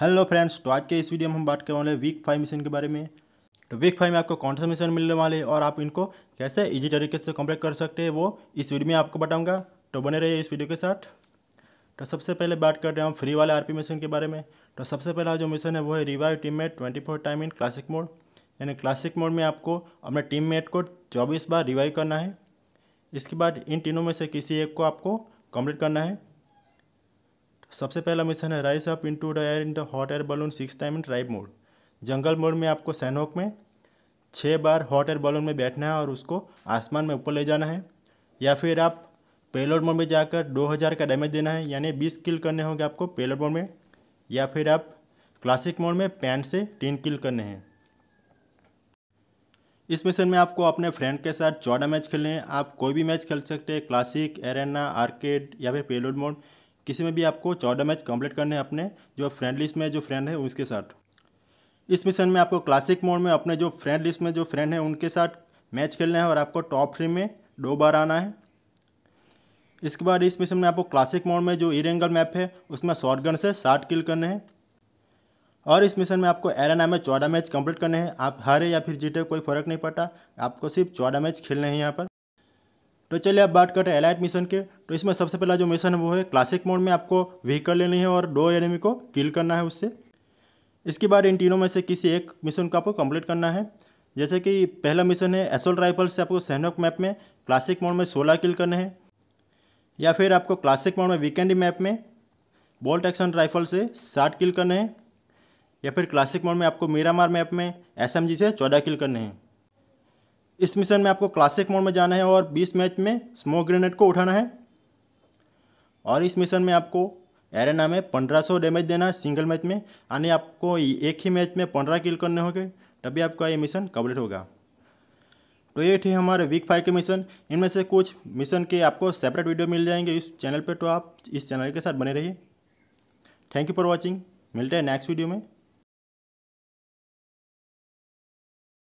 hello friends तो आज के इस वीडियो में हम बात करने वाले वीक फाइव मिशन के बारे में तो वीक फाइव में आपको कौन सा मिशन मिलने वाले और आप इनको कैसे इजी तरीके से कंप्लीट कर सकते हैं वो इस वीडियो में आपको बताऊंगा तो बने रहिए इस वीडियो के साथ तो सबसे पहले बात करते हैं हम फ्री वाले आर मिशन के बारे में तो सबसे पहला जो मिशन है वो है revive team mate twenty time in classic mode यानी क्लासिक मोड में आपको अपने टीम मेट को चौबीस बार रिवाइव करना है इसके बाद इन तीनों में से किसी एक को आपको कम्प्लीट करना है सबसे पहला मिशन है rise up into the air in the hot air balloon six time in drive mode jungle mode में आपको सैनोक में छः बार हॉट एयर बलून में बैठना है और उसको आसमान में ऊपर ले जाना है या फिर आप पेलोड मोड में जाकर 2000 का डैमेज देना है यानी बीस किल करने होंगे आपको पेलोड मोड में या फिर आप क्लासिक मोड में पैन से तीन किल करने हैं इस मिशन में आपको अपने फ्रेंड के साथ चौदह मैच खेलने हैं आप कोई भी मैच खेल सकते हैं क्लासिक एरेना आर्केड या फिर पेलोड मोड किसी में भी आपको चौदह मैच कंप्लीट करने हैं अपने जो फ्रेंड लिस्ट में जो फ्रेंड है उसके साथ इस मिशन में आपको क्लासिक मोड में अपने जो फ्रेंड लिस्ट में जो फ्रेंड है उनके साथ मैच खेलना है और आपको टॉप थ्री में दो बार आना है इसके बाद इस मिशन में आपको क्लासिक मोड में जो इरेंगल मैप है उसमें गन से साठ किल करने हैं और इस मिशन में आपको एरेना में चौदह मैच कंप्लीट करने हैं आप हारे या फिर जीते कोई फर्क नहीं पड़ता आपको सिर्फ चौदह मैच खेलने हैं यहाँ पर तो चलिए अब बात करते हैं एलाइट मिशन के तो इसमें सबसे पहला जो मिशन है वो है क्लासिक मोड में आपको व्हीकल लेनी है और दो एनिमी को किल करना है उससे इसके बाद इन तीनों में से किसी एक मिशन को आपको कंप्लीट करना है जैसे कि पहला मिशन है एसोल राइफल से आपको सहनोक मैप में क्लासिक मोड में सोलह किल करने हैं या फिर आपको क्लासिक मोड में वीकेंड मैप में बोल्ट एक्शन राइफल से साठ किल करने हैं या फिर क्लासिक मोड में आपको मीरामार मैप में एस से चौदह किल करने हैं इस मिशन में आपको क्लासिक मोड में जाना है और 20 मैच में स्मोक ग्रेनेड को उठाना है और इस मिशन में आपको एरेना में 1500 डैमेज देना है सिंगल मैच में यानी आपको एक ही मैच में 15 किल करने होंगे तभी आपका ये मिशन कम्प्लीट होगा तो ये थे हमारे वीक फाइव के मिशन इनमें से कुछ मिशन के आपको सेपरेट वीडियो मिल जाएंगे इस चैनल पर तो आप इस चैनल के साथ बने रहिए थैंक यू फॉर वॉचिंग मिलते हैं नेक्स्ट वीडियो में